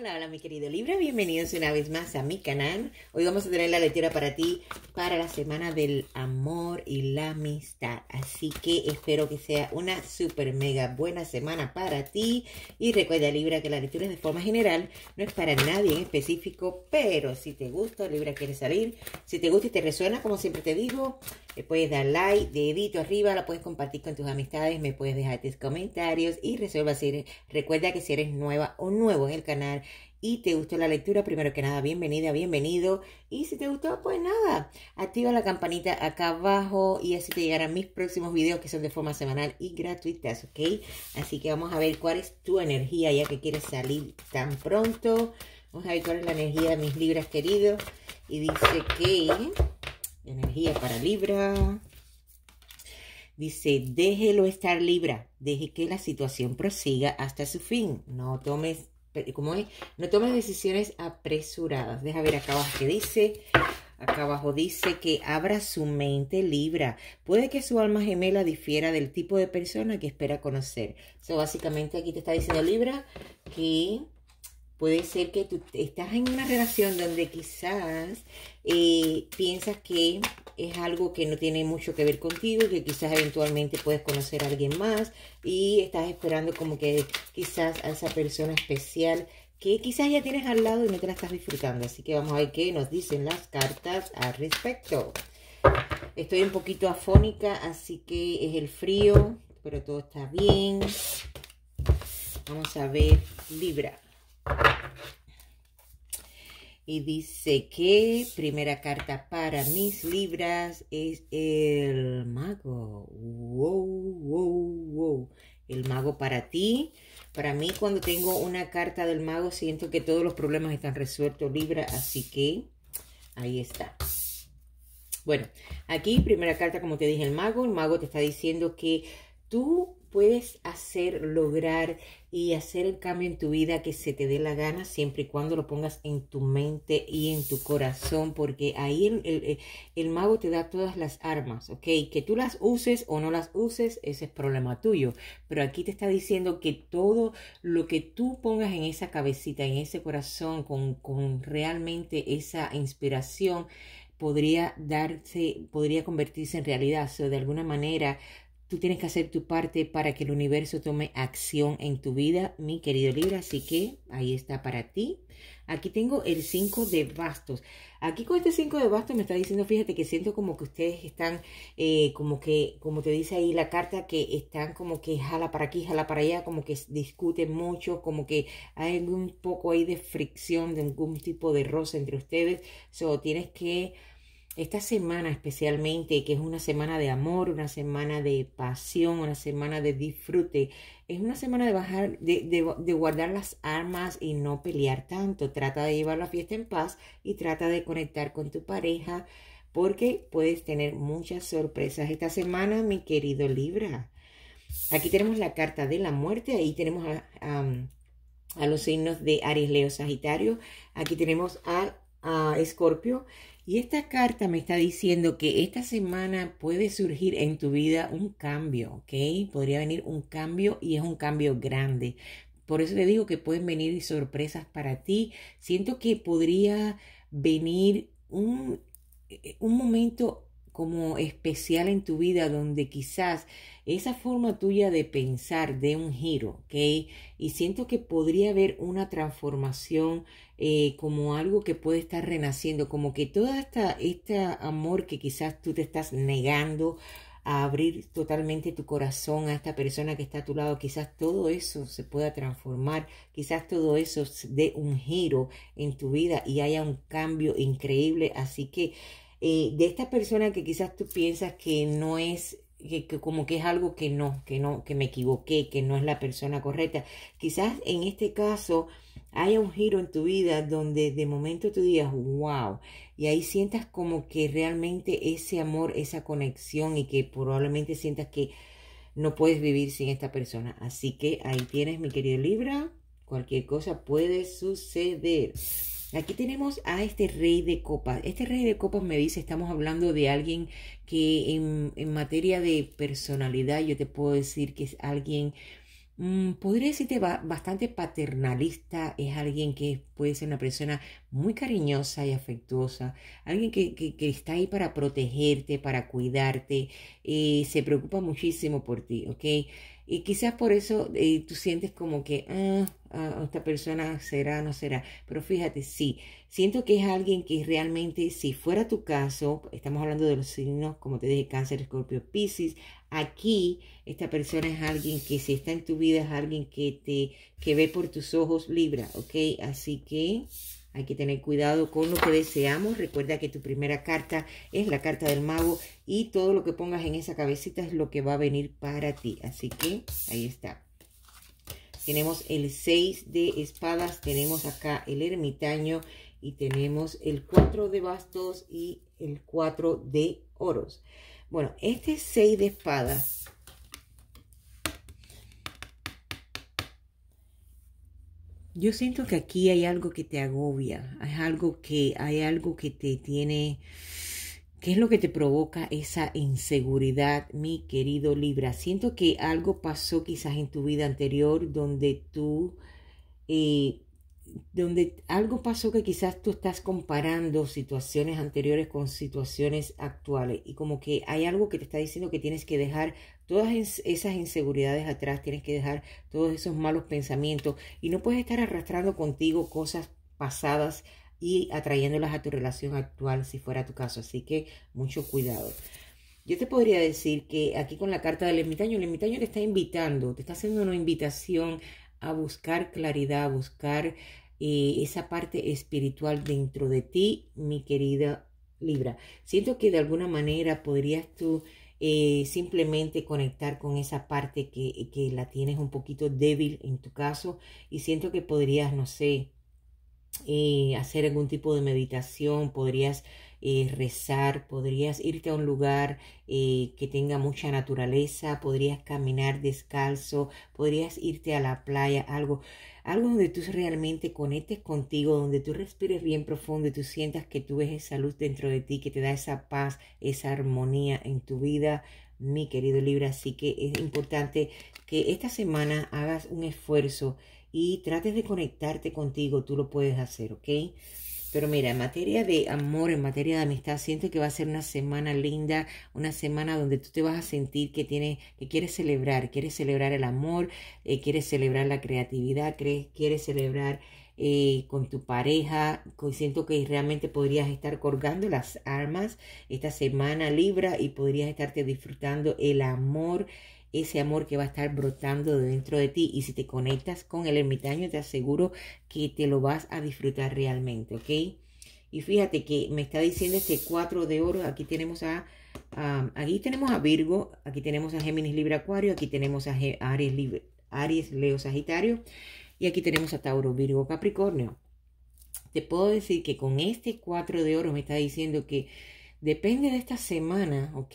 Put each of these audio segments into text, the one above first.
Hola, hola mi querido Libra, bienvenidos una vez más a mi canal. Hoy vamos a tener la lectura para ti para la semana del amor y la amistad. Así que espero que sea una super mega buena semana para ti. Y recuerda Libra que la lectura es de forma general, no es para nadie en específico, pero si te gusta Libra quieres salir, si te gusta y te resuena, como siempre te digo, le puedes dar like, dedito arriba, la puedes compartir con tus amistades, me puedes dejar tus comentarios y resuelva si recuerda que si eres nueva o nuevo en el canal, y te gustó la lectura, primero que nada, bienvenida, bienvenido. Y si te gustó, pues nada, activa la campanita acá abajo y así te llegarán mis próximos videos que son de forma semanal y gratuitas, ¿ok? Así que vamos a ver cuál es tu energía ya que quieres salir tan pronto. Vamos a ver cuál es la energía de mis libras queridos. Y dice que energía para Libra. Dice, déjelo estar Libra, deje que la situación prosiga hasta su fin. No tomes como es, no tomes decisiones apresuradas. Deja ver acá abajo que dice. Acá abajo dice que abra su mente libra. Puede que su alma gemela difiera del tipo de persona que espera conocer. eso básicamente aquí te está diciendo Libra que puede ser que tú estás en una relación donde quizás eh, piensas que es algo que no tiene mucho que ver contigo, que quizás eventualmente puedes conocer a alguien más y estás esperando como que quizás a esa persona especial que quizás ya tienes al lado y no te la estás disfrutando. Así que vamos a ver qué nos dicen las cartas al respecto. Estoy un poquito afónica, así que es el frío, pero todo está bien. Vamos a ver Libra. Y dice que primera carta para mis libras es el mago. Wow, wow, wow. El mago para ti. Para mí cuando tengo una carta del mago siento que todos los problemas están resueltos, Libra. Así que ahí está. Bueno, aquí primera carta como te dije el mago. El mago te está diciendo que tú puedes hacer, lograr y hacer el cambio en tu vida que se te dé la gana siempre y cuando lo pongas en tu mente y en tu corazón, porque ahí el, eh, el, mago te da todas las armas, ¿ok? Que tú las uses o no las uses, ese es problema tuyo, pero aquí te está diciendo que todo lo que tú pongas en esa cabecita, en ese corazón, con, con realmente esa inspiración, podría darse, podría convertirse en realidad, o de alguna manera tú tienes que hacer tu parte para que el universo tome acción en tu vida, mi querido Libra. Así que ahí está para ti. Aquí tengo el 5 de bastos. Aquí con este 5 de bastos me está diciendo, fíjate que siento como que ustedes están, eh, como que, como te dice ahí la carta, que están como que jala para aquí, jala para allá, como que discuten mucho, como que hay un poco ahí de fricción, de algún tipo de roce entre ustedes. So, tienes que esta semana especialmente, que es una semana de amor, una semana de pasión, una semana de disfrute, es una semana de bajar, de, guardar las armas y no pelear tanto. Trata de llevar la fiesta en paz y trata de conectar con tu pareja porque puedes tener muchas sorpresas esta semana, mi querido Libra. Aquí tenemos la carta de la muerte, ahí tenemos a, los signos de Aries, Leo, Sagitario. Aquí tenemos a, a Escorpio y esta carta me está diciendo que esta semana puede surgir en tu vida un cambio, ¿ok? Podría venir un cambio y es un cambio grande. Por eso le digo que pueden venir sorpresas para ti. Siento que podría venir un, eh, un momento como especial en tu vida, donde quizás esa forma tuya de pensar dé un giro, ¿ok? Y siento que podría haber una transformación eh, como algo que puede estar renaciendo, como que todo este amor que quizás tú te estás negando a abrir totalmente tu corazón a esta persona que está a tu lado, quizás todo eso se pueda transformar, quizás todo eso dé un giro en tu vida y haya un cambio increíble, así que eh, de esta persona que quizás tú piensas que no es que, como que es algo que no, que no, que me equivoqué, que no es la persona correcta. Quizás en este caso haya un giro en tu vida donde de momento tú digas, wow, y ahí sientas como que realmente ese amor, esa conexión y que probablemente sientas que no puedes vivir sin esta persona. Así que ahí tienes, mi querido Libra, cualquier cosa puede suceder. Aquí tenemos a este rey de copas. Este rey de copas me dice, estamos hablando de alguien que en, en materia de personalidad yo te puedo decir que es alguien, mm, podría decirte bastante paternalista, es alguien que puede ser una persona muy cariñosa y afectuosa, alguien que, que, está ahí para protegerte, para cuidarte, eh, se preocupa muchísimo por ti, ¿ok? Y quizás por eso eh, tú sientes como que ah, ah, esta persona será, no será. Pero fíjate, sí, siento que es alguien que realmente, si fuera tu caso, estamos hablando de los signos, como te dije, cáncer, escorpio, piscis, aquí esta persona es alguien que si está en tu vida es alguien que te, que ve por tus ojos, Libra, ¿ok? Así que hay que tener cuidado con lo que deseamos. Recuerda que tu primera carta es la carta del mago y todo lo que pongas en esa cabecita es lo que va a venir para ti. Así que ahí está. Tenemos el 6 de espadas, tenemos acá el ermitaño y tenemos el 4 de bastos y el 4 de oros. Bueno, este 6 de espadas Yo siento que aquí hay algo que te agobia, hay algo que, hay algo que te tiene, ¿qué es lo que te provoca esa inseguridad, mi querido Libra? Siento que algo pasó quizás en tu vida anterior donde tú, eh, donde algo pasó que quizás tú estás comparando situaciones anteriores con situaciones actuales y como que hay algo que te está diciendo que tienes que dejar todas esas inseguridades atrás, tienes que dejar todos esos malos pensamientos y no puedes estar arrastrando contigo cosas pasadas y atrayéndolas a tu relación actual si fuera tu caso. Así que mucho cuidado. Yo te podría decir que aquí con la carta del ermitaño, el ermitaño te está invitando, te está haciendo una invitación a buscar claridad, a buscar eh, esa parte espiritual dentro de ti, mi querida Libra. Siento que de alguna manera podrías tú eh, simplemente conectar con esa parte que, que, la tienes un poquito débil en tu caso y siento que podrías, no sé, eh, hacer algún tipo de meditación, podrías eh, rezar, podrías irte a un lugar eh, que tenga mucha naturaleza, podrías caminar descalzo, podrías irte a la playa, algo, algo donde tú realmente conectes contigo, donde tú respires bien profundo y tú sientas que tú ves esa luz dentro de ti, que te da esa paz, esa armonía en tu vida, mi querido Libra. Así que es importante que esta semana hagas un esfuerzo y trates de conectarte contigo, tú lo puedes hacer, ¿ok? Pero mira, en materia de amor, en materia de amistad, siento que va a ser una semana linda, una semana donde tú te vas a sentir que tienes, que quieres celebrar, quieres celebrar el amor, eh, quieres celebrar la creatividad, quieres celebrar eh, con tu pareja. Siento que realmente podrías estar colgando las armas esta semana Libra y podrías estarte disfrutando el amor ese amor que va a estar brotando dentro de ti. Y si te conectas con el ermitaño, te aseguro que te lo vas a disfrutar realmente, ¿ok? Y fíjate que me está diciendo este 4 de oro. Aquí tenemos a, aquí tenemos a Virgo, aquí tenemos a Géminis Libre Acuario, aquí tenemos a Aries, Libre, Aries Leo Sagitario y aquí tenemos a Tauro Virgo Capricornio. Te puedo decir que con este 4 de oro me está diciendo que depende de esta semana, ¿ok?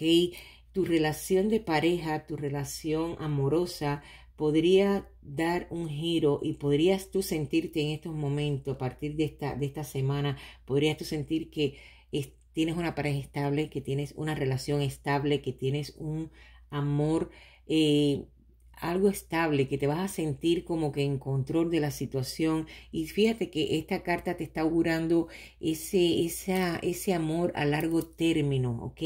tu relación de pareja, tu relación amorosa, podría dar un giro y podrías tú sentirte en estos momentos, a partir de esta, de esta semana, podrías tú sentir que tienes una pareja estable, que tienes una relación estable, que tienes un amor, eh, algo estable, que te vas a sentir como que en control de la situación. Y fíjate que esta carta te está augurando ese, esa, ese amor a largo término, ¿ok?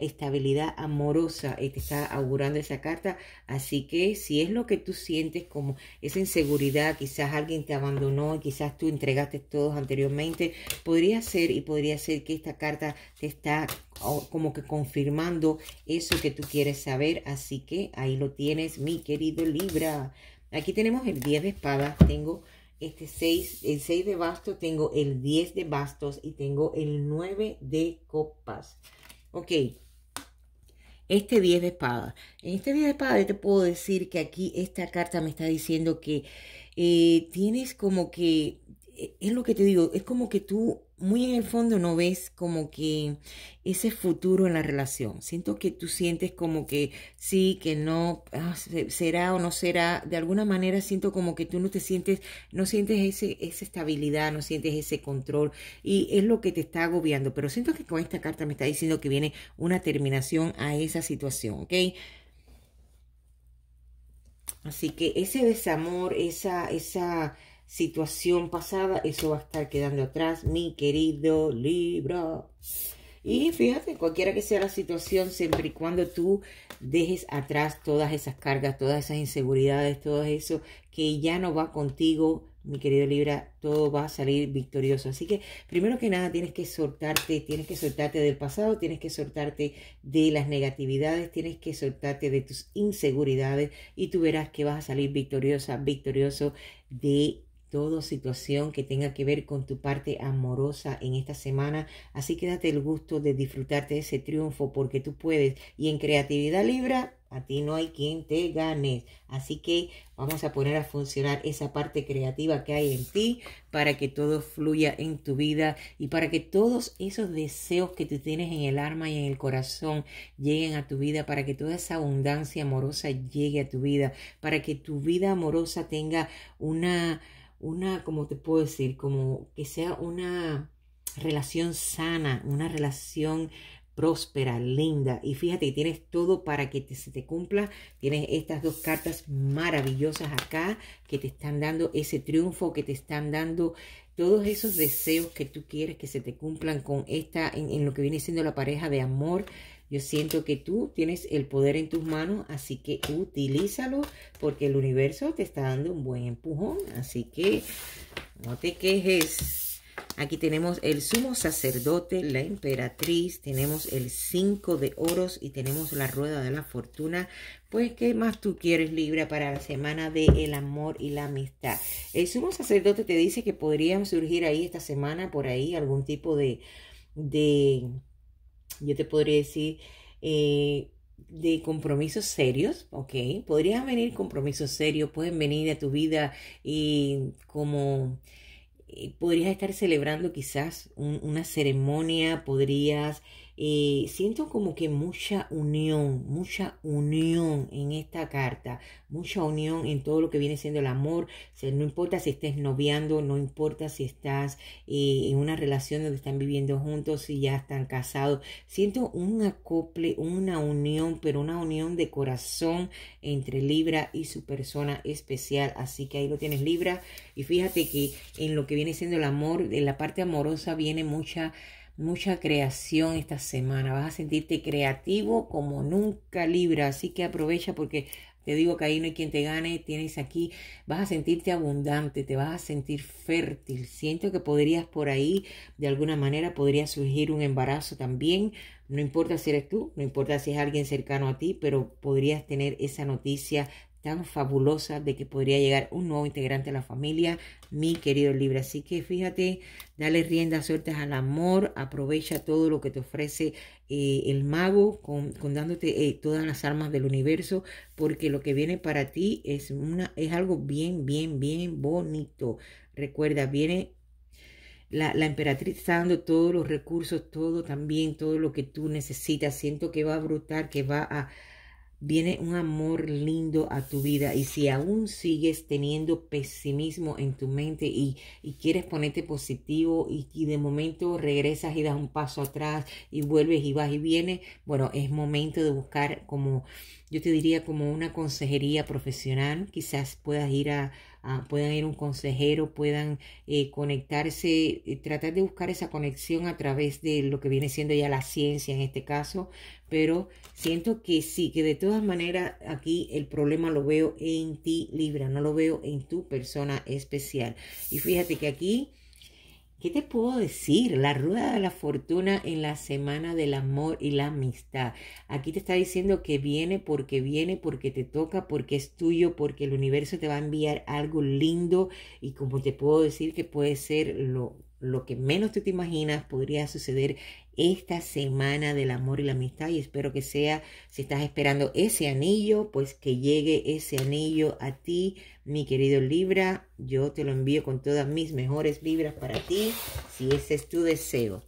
estabilidad amorosa que está augurando esa carta. Así que si es lo que tú sientes como esa inseguridad, quizás alguien te abandonó y quizás tú entregaste todos anteriormente, podría ser y podría ser que esta carta te está oh, como que confirmando eso que tú quieres saber. Así que ahí lo tienes, mi querido Libra. Aquí tenemos el 10 de espadas, tengo este 6, el 6 de bastos, tengo el 10 de bastos y tengo el 9 de copas. Ok, este 10 de espada. En este 10 de espada yo te puedo decir que aquí esta carta me está diciendo que eh, tienes como que eh, es lo que te digo, es como que tú muy en el fondo no ves como que ese futuro en la relación. Siento que tú sientes como que sí, que no, ah, será o no será. De alguna manera siento como que tú no te sientes, no sientes ese, esa estabilidad, no sientes ese control y es lo que te está agobiando. Pero siento que con esta carta me está diciendo que viene una terminación a esa situación, ¿ok? Así que ese desamor, esa, esa situación pasada, eso va a estar quedando atrás, mi querido Libra. Y fíjate, cualquiera que sea la situación, siempre y cuando tú dejes atrás todas esas cargas, todas esas inseguridades, todo eso que ya no va contigo, mi querido Libra, todo va a salir victorioso. Así que primero que nada tienes que soltarte, tienes que soltarte del pasado, tienes que soltarte de las negatividades, tienes que soltarte de tus inseguridades y tú verás que vas a salir victoriosa, victorioso de toda situación que tenga que ver con tu parte amorosa en esta semana. Así que date el gusto de disfrutarte de ese triunfo porque tú puedes. Y en creatividad libra, a ti no hay quien te gane. Así que vamos a poner a funcionar esa parte creativa que hay en ti para que todo fluya en tu vida y para que todos esos deseos que tú tienes en el alma y en el corazón lleguen a tu vida, para que toda esa abundancia amorosa llegue a tu vida, para que tu vida amorosa tenga una una, como te puedo decir, como que sea una relación sana, una relación próspera, linda. Y fíjate, tienes todo para que se te cumpla. Tienes estas dos cartas maravillosas acá que te están dando ese triunfo, que te están dando todos esos deseos que tú quieres que se te cumplan con esta, en lo que viene siendo la pareja de amor yo siento que tú tienes el poder en tus manos, así que utilízalo porque el universo te está dando un buen empujón. Así que no te quejes. Aquí tenemos el sumo sacerdote, la emperatriz, tenemos el 5 de oros y tenemos la rueda de la fortuna. Pues, ¿qué más tú quieres, Libra, para la semana del el amor y la amistad? El sumo sacerdote te dice que podrían surgir ahí esta semana, por ahí, algún tipo de, de yo te podría decir, eh, de compromisos serios, ¿ok? Podrías venir compromisos serios, pueden venir a tu vida y como eh, podrías estar celebrando quizás una ceremonia, podrías eh, siento como que mucha unión, mucha unión en esta carta, mucha unión en todo lo que viene siendo el amor. no importa si estés noviando, no importa si estás eh, en una relación donde están viviendo juntos, y ya están casados. Siento un acople, una unión, pero una unión de corazón entre Libra y su persona especial. Así que ahí lo tienes, Libra. Y fíjate que en lo que viene siendo el amor, en la parte amorosa viene mucha mucha creación esta semana. Vas a sentirte creativo como nunca libra. Así que aprovecha porque te digo que ahí no hay quien te gane. Tienes aquí, vas a sentirte abundante, te vas a sentir fértil. Siento que podrías por ahí, de alguna manera, podría surgir un embarazo también. No importa si eres tú, no importa si es alguien cercano a ti, pero podrías tener esa noticia tan fabulosa de que podría llegar un nuevo integrante a la familia, mi querido Libra. Así que fíjate, dale rienda sueltas al amor, aprovecha todo lo que te ofrece eh, el mago, con, dándote eh, todas las armas del universo, porque lo que viene para ti es, una, es algo bien, bien, bien bonito. Recuerda, viene la, la, emperatriz está dando todos los recursos, todo también, todo lo que tú necesitas. Siento que va a brotar, que va a, Viene un amor lindo a tu vida y si aún sigues teniendo pesimismo en tu mente y, quieres ponerte positivo y, y, de momento regresas y das un paso atrás y vuelves y vas y vienes, bueno, es momento de buscar como, yo te diría como una consejería profesional, quizás puedas ir a, Ah, puedan ir un consejero, puedan eh, conectarse, eh, tratar de buscar esa conexión a través de lo que viene siendo ya la ciencia en este caso, pero siento que sí, que de todas maneras aquí el problema lo veo en ti Libra, no lo veo en tu persona especial. Y fíjate que aquí ¿Qué te puedo decir? La rueda de la fortuna en la semana del amor y la amistad. Aquí te está diciendo que viene porque viene, porque te toca, porque es tuyo, porque el universo te va a enviar algo lindo y como te puedo decir que puede ser lo lo que menos tú te imaginas podría suceder esta semana del amor y la amistad y espero que sea, si estás esperando ese anillo, pues que llegue ese anillo a ti, mi querido Libra. Yo te lo envío con todas mis mejores Libras para ti, si ese es tu deseo.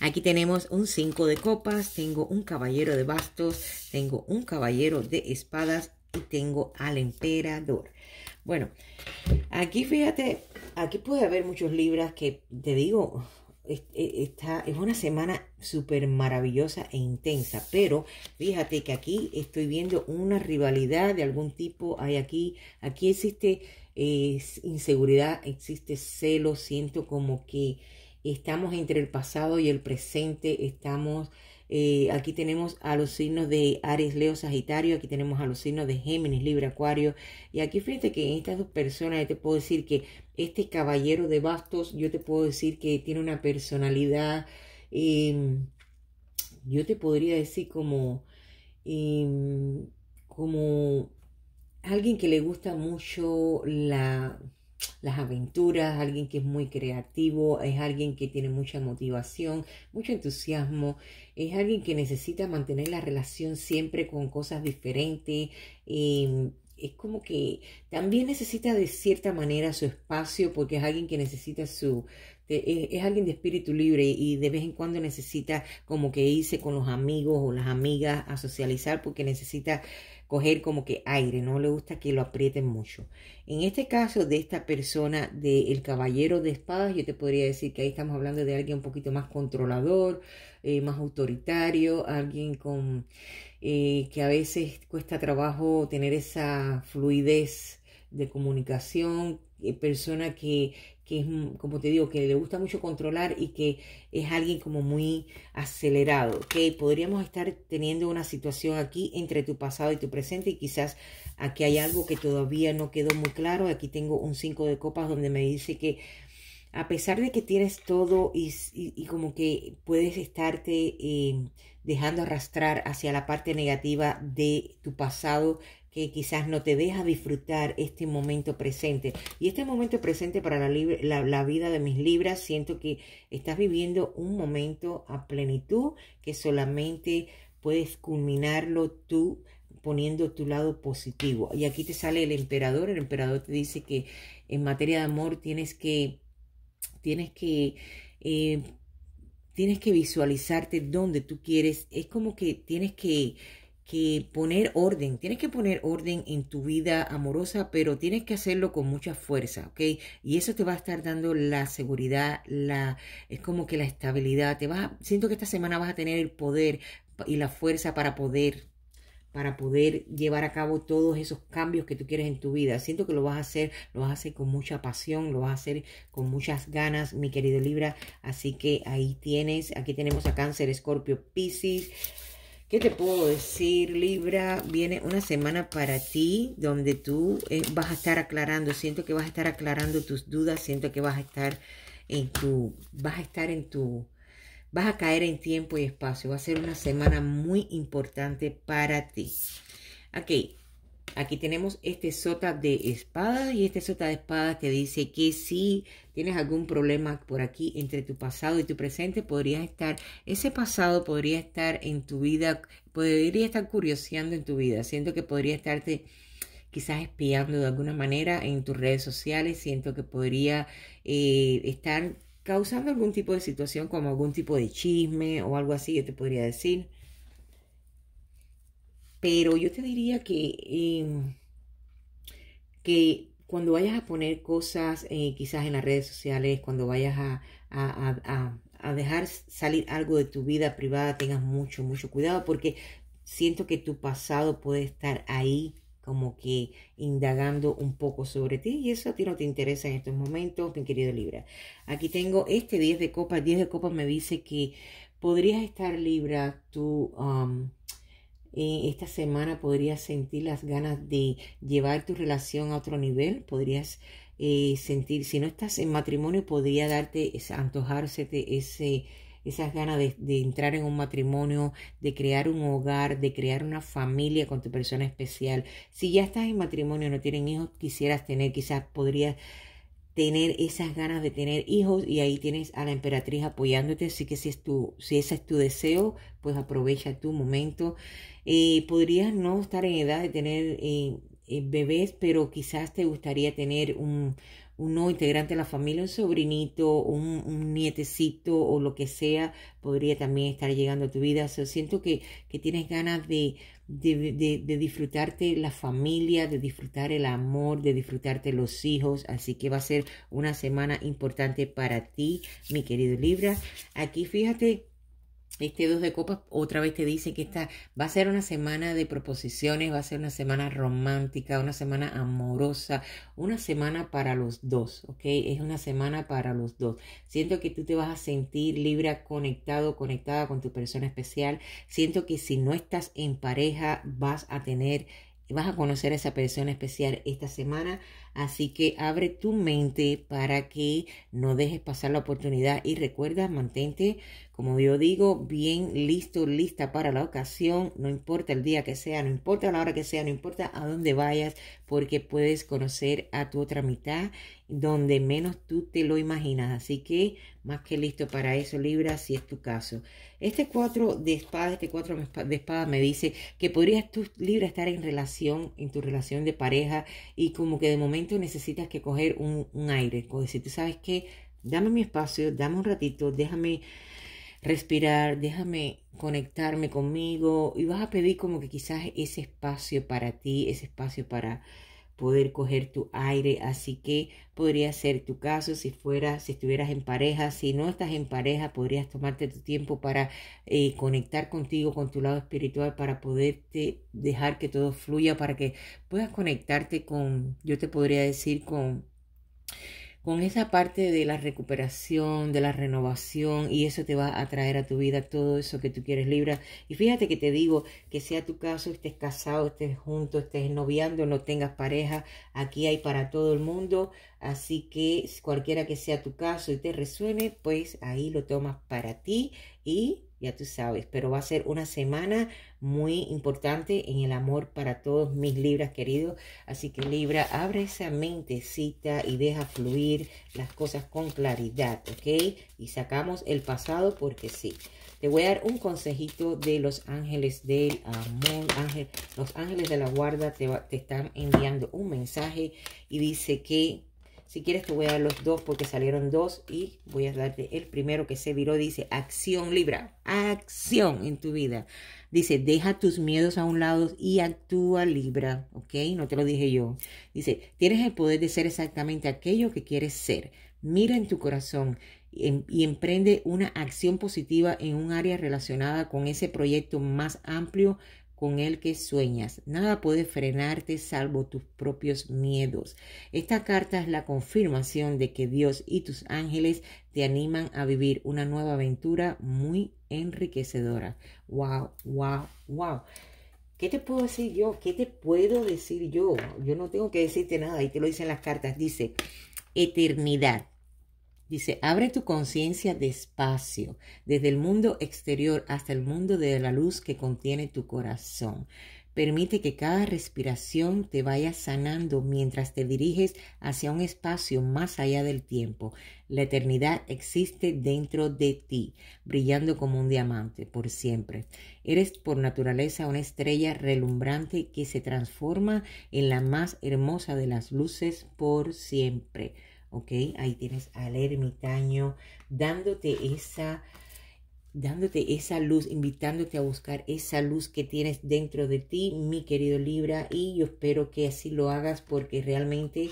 Aquí tenemos un 5 de copas, tengo un caballero de bastos, tengo un caballero de espadas y tengo al emperador. Bueno, aquí fíjate, aquí puede haber muchos libras que, te digo, es e, una semana súper maravillosa e intensa, pero fíjate que aquí estoy viendo una rivalidad de algún tipo, hay aquí, aquí existe inseguridad, existe celo, siento como que estamos entre el pasado y el presente, estamos eh, aquí tenemos a los signos de Aries, Leo, Sagitario, aquí tenemos a los signos de Géminis, Libra, Acuario. Y aquí fíjate que estas dos personas te puedo decir que este caballero de bastos, yo te puedo decir que tiene una personalidad, em, yo te podría decir como, em, como alguien que le gusta mucho la las aventuras, alguien que es muy creativo, es alguien que tiene mucha motivación, mucho entusiasmo, es alguien que necesita mantener la relación siempre con cosas diferentes. Em, es como que también necesita de cierta manera su espacio porque es alguien que necesita su, eh, es alguien de espíritu libre y de vez en cuando necesita como que irse con los amigos o las amigas a socializar porque necesita coger como que aire, no le gusta que lo aprieten mucho. En este caso de esta persona del caballero de espadas, yo te podría decir que ahí estamos hablando de alguien un poquito más controlador, eh, más autoritario, alguien con eh, que a veces cuesta trabajo tener esa fluidez de comunicación, persona que que es, mm, como te digo, que le gusta mucho controlar y que es alguien como muy acelerado, que Podríamos estar teniendo una situación aquí entre tu pasado y tu presente y quizás aquí hay algo que todavía no quedó muy claro. Aquí tengo un 5 de copas donde me dice que a pesar de que tienes todo y, como que puedes estarte eh, dejando arrastrar hacia la parte negativa de tu pasado, que quizás no te deja disfrutar este momento presente. Y este momento presente para la, vida de mis libras, siento que estás viviendo un momento a plenitud que solamente puedes culminarlo tú poniendo tu lado positivo. Y aquí te sale el emperador, el emperador te dice que en materia de amor tienes que, tienes que, eh, tienes que visualizarte donde tú quieres, es como que tienes que que poner orden, tienes que poner orden en tu vida amorosa, pero tienes que hacerlo con mucha fuerza, ¿ok? Y eso te va a estar dando la seguridad, la, es como que la estabilidad, te va siento que esta semana vas a tener el poder y la fuerza para poder para poder llevar a cabo todos esos cambios que tú quieres en tu vida. Siento que lo vas a hacer, lo vas a hacer con mucha pasión, lo vas a hacer con muchas ganas, mi querido Libra. Así que ahí tienes, aquí tenemos a Cáncer, Escorpio, Pisces, ¿Qué te puedo decir, Libra? Viene una semana para ti donde tú eh, vas a estar aclarando. Siento que vas a estar aclarando tus dudas. Siento que vas a estar en tu... Vas a estar en tu... Vas a caer en tiempo y espacio. Va a ser una semana muy importante para ti. Aquí aquí tenemos este sota de espadas y este sota de espadas te dice que si tienes algún problema por aquí entre tu pasado y tu presente, podría estar, ese pasado podría estar en tu vida, podría estar curioseando en tu vida, siento que podría estarte quizás espiando de alguna manera en tus redes sociales, siento que podría eh, estar causando algún tipo de situación como algún tipo de chisme o algo así, yo te podría decir. Pero yo te diría que, em, que cuando vayas a poner cosas eh, quizás en las redes sociales, cuando vayas a, dejar salir algo de tu vida privada, tengas mucho, mucho cuidado porque siento que tu pasado puede estar ahí como que indagando un poco sobre ti y eso a ti no te interesa en estos momentos, mi querido Libra. Aquí tengo este 10 de copas. 10 de copas me dice que podrías estar Libra tú... Um, eh, esta semana podrías sentir las ganas de llevar tu relación a otro nivel, podrías eh, sentir, si no estás en matrimonio, podría darte, antojársete ese esas ganas de, entrar en un matrimonio, de crear un hogar, de crear una familia con tu persona especial. Si ya estás en matrimonio, y no tienen hijos, quisieras tener, quizás podrías tener esas ganas de tener hijos y ahí tienes a la emperatriz apoyándote, así que si, es tu, si ese es tu deseo, pues aprovecha tu momento. Eh, podrías no estar en edad de tener eh, eh, bebés, pero quizás te gustaría tener un, un nuevo integrante de la familia, un sobrinito, un, un, nietecito o lo que sea, podría también estar llegando a tu vida. siento que, que tienes ganas de de, disfrutarte la familia, de disfrutar el amor, de disfrutarte los hijos. Así que va a ser una semana importante para ti, mi querido Libra. Aquí fíjate este dos de copas otra vez te dice que esta va a ser una semana de proposiciones, va a ser una semana romántica, una semana amorosa, una semana para los dos, ¿ok? Es una semana para los dos. Siento que tú te vas a sentir libre, conectado, conectada con tu persona especial. Siento que si no estás en pareja vas a tener vas a conocer a esa persona especial esta semana, así que abre tu mente para que no dejes pasar la oportunidad y recuerda, mantente como yo digo, bien listo, lista para la ocasión, no importa el día que sea, no importa la hora que sea, no importa a dónde vayas, porque puedes conocer a tu otra mitad donde menos tú te lo imaginas. Así que más que listo para eso, Libra, si es tu caso. Este cuatro de espada, este cuatro de espada me dice que podrías tú, Libra, estar en relación, en tu relación de pareja y como que de momento necesitas que coger un, aire. Como decir, tú sabes que dame mi espacio, dame un ratito, déjame respirar, déjame conectarme conmigo y vas a pedir como que quizás ese espacio para ti, ese espacio para poder coger tu aire, así que podría ser tu caso si fueras si estuvieras en pareja, si no estás en pareja, podrías tomarte tu tiempo para eh, conectar contigo, con tu lado espiritual, para poderte dejar que todo fluya, para que puedas conectarte con, yo te podría decir, con con esa parte de la recuperación, de la renovación, y eso te va a traer a tu vida todo eso que tú quieres, Libra. Y fíjate que te digo, que sea tu caso, estés casado, estés junto, estés noviando, no tengas pareja, aquí hay para todo el mundo, así que cualquiera que sea tu caso y te resuene, pues ahí lo tomas para ti y ya tú sabes, pero va a ser una semana muy importante en el amor para todos mis Libras queridos. Así que Libra, abre esa mentecita y deja fluir las cosas con claridad, ¿ok? Y sacamos el pasado porque sí. Te voy a dar un consejito de los ángeles del amor. Ángel, los ángeles de la guarda te, te están enviando un mensaje y dice que si quieres te voy a dar los dos porque salieron dos y voy a darte el primero que se viró. Dice, acción Libra, acción en tu vida. Dice, deja tus miedos a un lado y actúa Libra, ¿ok? No te lo dije yo. Dice, tienes el poder de ser exactamente aquello que quieres ser. Mira en tu corazón em, y emprende una acción positiva en un área relacionada con ese proyecto más amplio con el que sueñas. Nada puede frenarte salvo tus propios miedos. Esta carta es la confirmación de que Dios y tus ángeles te animan a vivir una nueva aventura muy enriquecedora. Wow, wow, wow. ¿Qué te puedo decir yo? ¿Qué te puedo decir yo? Yo no tengo que decirte nada Ahí te lo dicen las cartas. Dice, eternidad. Dice, abre tu conciencia despacio, desde el mundo exterior hasta el mundo de la luz que contiene tu corazón. Permite que cada respiración te vaya sanando mientras te diriges hacia un espacio más allá del tiempo. La eternidad existe dentro de ti, brillando como un diamante por siempre. Eres por naturaleza una estrella relumbrante que se transforma en la más hermosa de las luces por siempre. ¿ok? Ahí tienes al ermitaño dándote esa dándote esa luz, invitándote a buscar esa luz que tienes dentro de ti, mi querido Libra, y yo espero que así lo hagas porque realmente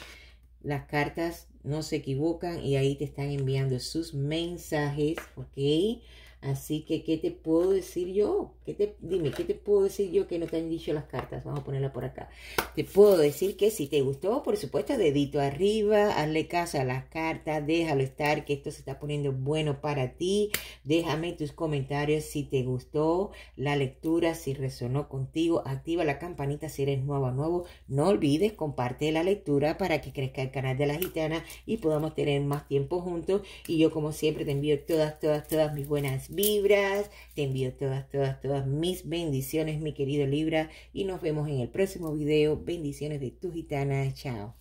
las cartas no se equivocan y ahí te están enviando sus mensajes, ¿ok? Así que, ¿qué te puedo decir yo? dime, ¿qué te puedo decir yo que no te han dicho las cartas? Vamos a ponerla por acá. Te puedo decir que si te gustó, por supuesto, dedito arriba, hazle caso a las cartas, déjalo estar, que esto se está poniendo bueno para ti. Déjame tus comentarios si te gustó la lectura, si resonó contigo. Activa la campanita si eres nuevo a nuevo. No olvides, comparte la lectura para que crezca el canal de la gitana y podamos tener más tiempo juntos. Y yo, como siempre, te envío todas, todas, todas mis buenas vibras. Te envío todas, todas, todas mis bendiciones, mi querido Libra. Y nos vemos en el próximo video. Bendiciones de tu gitana. Chao.